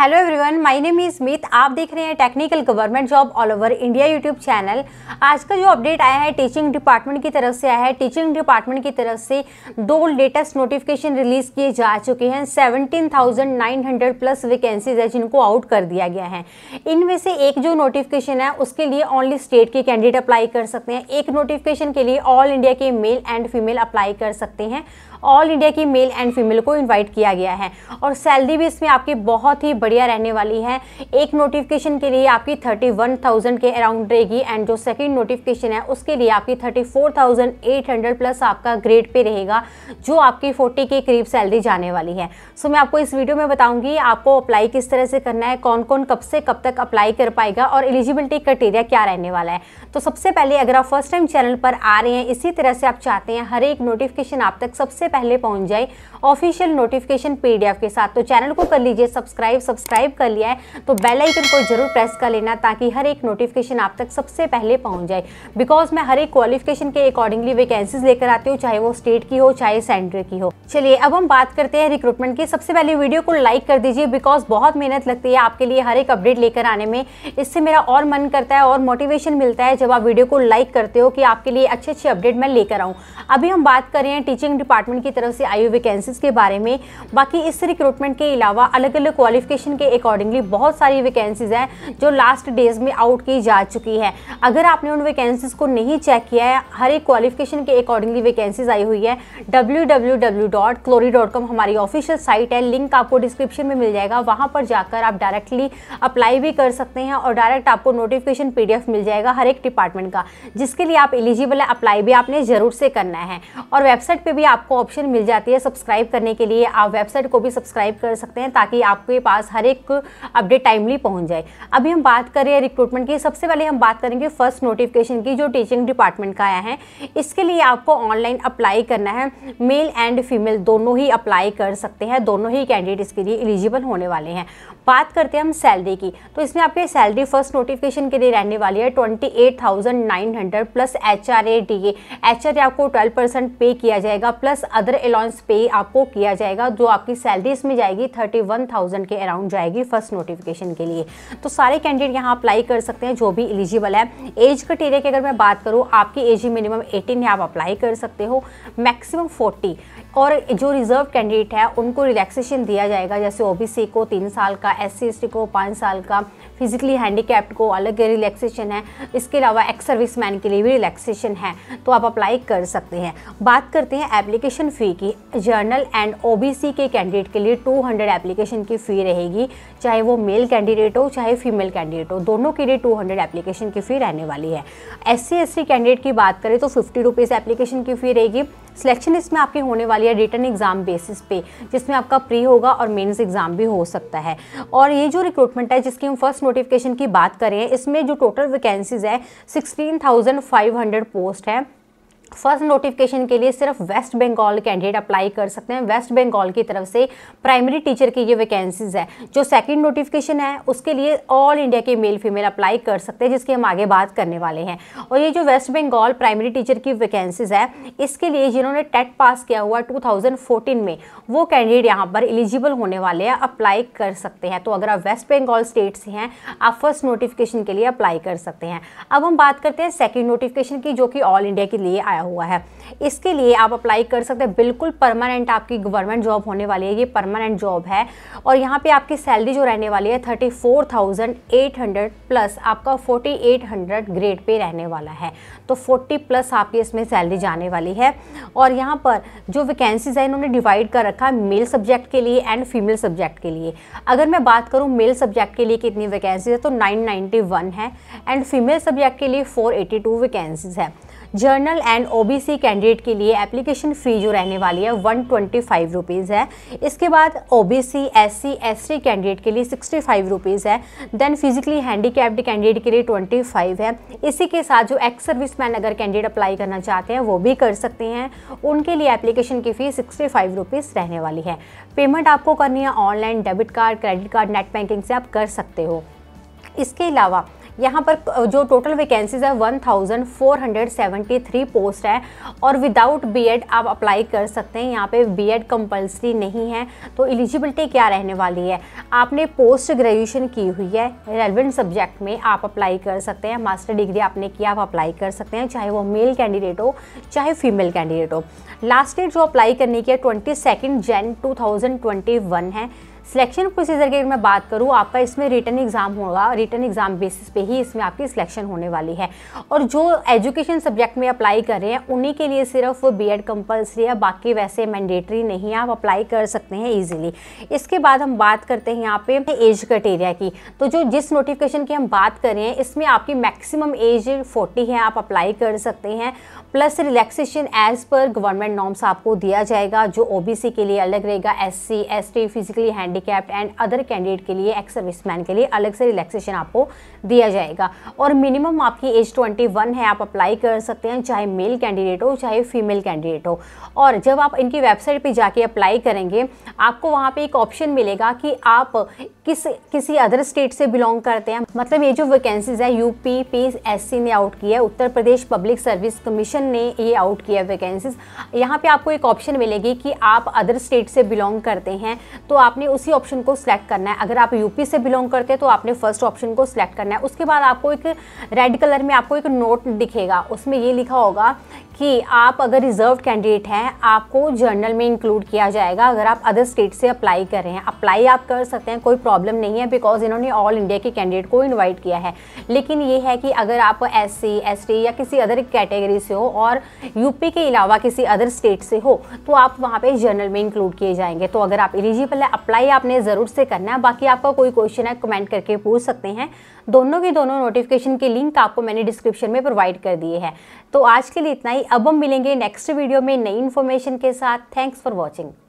hello everyone my name is Meet आप देख रहे हैं technical government job all over India YouTube channel आज का जो अपडेट आया है टीचिंग डिपार्टमेंट की तरफ से आया है टीचिंग डिपार्टमेंट की तरफ से दो लेटेस्ट नोटिफिकेशन रिलीज़ किए जा चुके हैं 17,900 प्लस वैकेंसीज है जिनको आउट कर दिया गया है इनमें से एक जो नोटिफिकेशन है उसके लिए ओनली स्टेट के कैंडिडेट अप्लाई कर सकते हैं एक नोटिफिकेशन के लिए ऑल इंडिया के मेल एंड फीमेल अप्लाई कर सकते हैं ऑल इंडिया की मेल एंड फीमेल को इन्वाइट किया गया है और सैलरी भी इसमें आपकी बहुत ही बढ़िया रहने वाली है एक नोटिफिकेशन के लिए आपकी थर्टी वन थाउजेंड के अराउंड रहेगी एंड जो सेकेंड नोटिफिकेशन है उसके लिए आपकी thirty four thousand eight hundred plus आपका ग्रेड पे रहेगा जो आपकी फोर्टी के करीब सैलरी जाने वाली है सो मैं आपको इस वीडियो में बताऊँगी आपको अप्लाई किस तरह से करना है कौन कौन कब से कब तक अप्लाई कर पाएगा और एलिजिबिलिटी क्राइटेरिया क्या रहने वाला है तो सबसे पहले अगर आप फर्स्ट टाइम चैनल पर आ रहे हैं इसी तरह से आप चाहते हैं हर एक नोटिफिकेशन आप तक सबसे सबसे पहले पहुंच जाए ऑफिशियल नोटिफिकेशन पीडीएफ के साथ तो चैनल को कर लीजिए सब्सक्राइब सब्सक्राइब कर लिया है तो बेल आइकन को जरूर प्रेस कर लेना ताकि हर एक नोटिफिकेशन आप तक सबसे पहले पहुंच जाए बिकॉज मैं हर एक क्वालिफिकेशन के अकॉर्डिंगली वैकेंसीज लेकर आती हूँ चाहे वो स्टेट की हो चाहे सेंटर की हो चलिए अब हम बात करते हैं रिक्रूटमेंट की सबसे पहले वीडियो को लाइक कर दीजिए बिकॉज बहुत मेहनत लगती है आपके लिए हर एक अपडेट लेकर आने में इससे मेरा और मन करता है और मोटिवेशन मिलता है जब आप वीडियो को लाइक करते हो कि आपके लिए अच्छे अच्छे अपडेट मैं लेकर आऊँ अभी हम बात करें टीचिंग डिपार्टमेंट डिपार्टमेंट की तरफ से आई हुई वैकेंसीज़ के बारे में बाकी इस रिक्रूटमेंट के अलावा अलग अलग क्वालिफिकेशन के अकॉर्डिंगली बहुत सारी वैकेंसीज़ हैं जो लास्ट डेज़ में आउट की जा चुकी है अगर आपने उन वैकेंसीज़ को नहीं चेक किया है हर एक क्वालिफिकेशन के अकॉर्डिंगली वैकेंसीज आई हुई है डब्ल्यू हमारी ऑफिशियल साइट है लिंक आपको डिस्क्रिप्शन में मिल जाएगा वहाँ पर जाकर आप डायरेक्टली अप्लाई भी कर सकते हैं और डायरेक्ट आपको नोटिफिकेशन पी मिल जाएगा हर एक डिपार्टमेंट का जिसके लिए आप एलिजिबल है अप्लाई भी आपने ज़रूर से करना है और वेबसाइट पर भी आपको ऑप्शन मिल जाती है सब्सक्राइब करने के लिए आप वेबसाइट को भी सब्सक्राइब कर सकते हैं ताकि आपके पास हर एक अपडेट टाइमली पहुंच जाए अभी हम बात करें रिक्रूटमेंट की सबसे पहले हम बात करेंगे फर्स्ट नोटिफिकेशन की जो टीचिंग डिपार्टमेंट का आया है इसके लिए आपको ऑनलाइन अप्लाई करना है मेल एंड फीमेल दोनों ही अप्लाई कर सकते हैं दोनों ही कैंडिडेट इसके लिए एलिजिबल होने वाले हैं बात करते हैं हम सैलरी की तो इसमें आपकी सैलरी फर्स्ट नोटिफिकेशन के लिए रहने वाली है twenty eight thousand nine hundred plus H R A D H R A आपको ट्वेल्व परसेंट पे किया जाएगा प्लस अदर अलाउंस पे आपको किया जाएगा जो आपकी सैलरी इसमें जाएगी थर्टी वन थाउजेंड के अराउंड जाएगी फर्स्ट नोटिफिकेशन के लिए तो सारे कैंडिडेट यहाँ अप्लाई कर सकते हैं जो भी एलिजिबल है एज क्रटेरिया की अगर मैं बात करूँ आपकी एज मिनिमम एटीन है आप अप्लाई कर सकते हो मैक्सिमम फोर्टी और जो रिजर्व कैंडिडेट है उनको रिलैक्सेशन दिया जाएगा जैसे ओ को तीन साल का एस सी को पाँच साल का फिजिकली हैंडीकैप्ड को अलग रिलैक्सेशन है इसके अलावा एक्स सर्विस मैन के लिए भी रिलैक्सेशन है तो आप अप्लाई कर सकते हैं बात करते हैं एप्लीकेशन एप्लीकेशन फ़ी की जर्नल एंड ओबीसी के कैंडिडेट के लिए 200 एप्लीकेशन की फ़ी रहेगी चाहे वो मेल कैंडिडेट हो चाहे फीमेल कैंडिडेट हो दोनों के लिए 200 एप्लीकेशन की फ़ी रहने वाली है एस सी कैंडिडेट की बात करें तो फिफ्टी रुपीज़ एप्लीकेशन की फ़ी रहेगी सिलेक्शन इसमें आपकी होने वाली है रिटर्न एग्ज़ाम बेसिस पे जिसमें आपका प्री होगा और मेन्स एग्ज़ाम भी हो सकता है और ये जो रिक्रूटमेंट है जिसकी हम फर्स्ट नोटिफिकेशन की बात करें इसमें जो टोटल वैकेंसीज़ है सिक्सटीन पोस्ट है फर्स्ट नोटिफिकेशन के लिए सिर्फ वेस्ट बंगाल कैंडिडेट अप्लाई कर सकते हैं वेस्ट बंगाल की तरफ से प्राइमरी टीचर की ये वैकेंसीज है जो सेकंड नोटिफिकेशन है उसके लिए ऑल इंडिया के मेल फीमेल अप्लाई कर सकते हैं जिसकी हम आगे बात करने वाले हैं और ये जो वेस्ट बंगाल प्राइमरी टीचर की वैकेंसीज है इसके लिए जिन्होंने टेट पास किया हुआ टू में वो कैंडिडेट यहाँ पर एलिजिबल होने वाले हैं अप्लाई कर सकते हैं तो अगर आप वेस्ट बंगाल स्टेट से हैं आप फर्स्ट नोटिफिकेशन के लिए अप्लाई कर सकते हैं अब हम बात करते हैं सेकेंड नोटिफिकेशन की जो कि ऑल इंडिया के लिए आया आया हुआ है इसके लिए आप अप्लाई कर सकते हैं बिल्कुल परमानेंट आपकी गवर्नमेंट जॉब होने वाली है ये परमानेंट जॉब है और यहाँ पे आपकी सैलरी जो रहने वाली है thirty four thousand eight hundred plus आपका forty eight hundred grade pay रहने वाला है तो फोर्टी प्लस आपकी इसमें सैलरी जाने वाली है और यहाँ पर जो वैकेंसीज है इन्होंने डिवाइड कर रखा है मेल सब्जेक्ट के लिए एंड फीमेल सब्जेक्ट के लिए अगर मैं बात करूँ मेल सब्जेक्ट के लिए कितनी वैकेंसीज है तो नाइन है एंड फीमेल सब्जेक्ट के लिए फोर वैकेंसीज है जर्नल एंड ओबीसी कैंडिडेट के लिए एप्लीकेशन फ़ी जो रहने वाली है वन ट्वेंटी फाइव रुपीज़ है इसके बाद O B C S C S candidate के लिए सिक्सटी फाइव रुपीज़ है देन फिजिकली हैंडीकैप्ड कैंडिडेट के लिए ट्वेंटी फाइव है इसी के साथ जो एक्स सर्विस मैन अगर कैंडिडेट अप्लाई करना चाहते हैं वो भी कर सकते हैं उनके लिए एप्लीकेशन की फ़ी सिक्सटी फाइव रुपीज़ रहने वाली है पेमेंट आपको करनी है online debit card credit card net banking से आप कर सकते हो इसके अलावा यहाँ पर जो टोटल वैकेंसीज है 1473 पोस्ट है और विदाउट बीएड आप अप्लाई कर सकते हैं यहाँ पे बीएड कंपलसरी नहीं है तो एलिजिबिलिटी क्या रहने वाली है आपने पोस्ट ग्रेजुएशन की हुई है रेलिवेंट सब्जेक्ट में आप अप्लाई कर सकते हैं मास्टर डिग्री आपने किया आप अप्लाई कर सकते हैं चाहे वो मेल कैंडिडेट हो चाहे फीमेल कैंडिडेट हो लास्ट डेट जो अप्लाई करने की है ट्वेंटी सेकेंड जैन टू है सिलेक्शन प्रोसीजर की अगर मैं बात करूँ आपका इसमें रिटर्न एग्ज़ाम होगा रिटर्न एग्ज़ाम बेसिस पे ही इसमें आपकी सिलेक्शन होने वाली है और जो एजुकेशन सब्जेक्ट में अप्लाई कर रहे हैं उन्हीं के लिए सिर्फ बी एड कंपल्सरी है बाकी वैसे मैंडेटरी नहीं है आप अप्लाई कर सकते हैं ईजिली इसके बाद हम बात करते हैं यहाँ पे एज क्राइटेरिया की तो जो जिस नोटिफिकेशन की हम बात कर रहे हैं इसमें आपकी मैक्सिमम एज फोर्टी है आप अप्लाई कर सकते हैं plus relaxation age per government norms आपको दिया जाएगा जो ओ के लिए अलग रहेगा S C physically handi handicapped and other candidate के लिए एक्स सर्विसमैन के लिए अलग से रिलैक्सेशन आपको दिया जाएगा और मिनिमम आपकी एज ट्वेंटी वन है आप अप्लाई कर सकते हैं चाहे मेल कैंडिडेट हो चाहे फीमेल कैंडिडेट हो और जब आप इनकी वेबसाइट पर जाके अप्लाई करेंगे आपको वहाँ पर एक ऑप्शन मिलेगा कि आप किस किसी अदर स्टेट से बिलोंग करते हैं मतलब ये जो वैकेंसीज है यूपी पी एस ने आउट किया है Uttar Pradesh public service commission ने ये आउट किया वैकेंसीज यहाँ पे आपको एक ऑप्शन मिलेगी कि आप अदर स्टेट से बिलोंग करते हैं तो आपने उस उसी ऑप्शन को सिलेक्ट करना है अगर आप यूपी से बिलोंग करते हैं तो आपने फर्स्ट ऑप्शन को सिलेक्ट करना है उसके बाद आपको एक रेड कलर में आपको एक नोट दिखेगा उसमें ये लिखा होगा कि आप अगर रिजर्व कैंडिडेट हैं आपको जर्नल में इंक्लूड किया जाएगा अगर आप अदर स्टेट से अप्लाई कर रहे हैं अप्लाई आप कर सकते हैं कोई प्रॉब्लम नहीं है बिकॉज इन्होंने ऑल इंडिया के कैंडिडेट को इनवाइट किया है लेकिन ये है कि अगर आप एस सी या किसी अदर कैटेगरी से हो और यूपी के अलावा किसी अदर स्टेट से हो तो आप वहाँ पर जर्नल में इंक्लूड किए जाएंगे तो अगर आप एलिजिबल है अप्लाई आपने ज़रूर से करना है बाकी आपका कोई क्वेश्चन है कमेंट करके पूछ सकते हैं दोनों के दोनों नोटिफिकेशन के लिंक आपको मैंने डिस्क्रिप्शन में प्रोवाइड कर दिए हैं तो आज के लिए इतना ही अब हम मिलेंगे नेक्स्ट वीडियो में नई इन्फॉर्मेशन के साथ थैंक्स फॉर वॉचिंग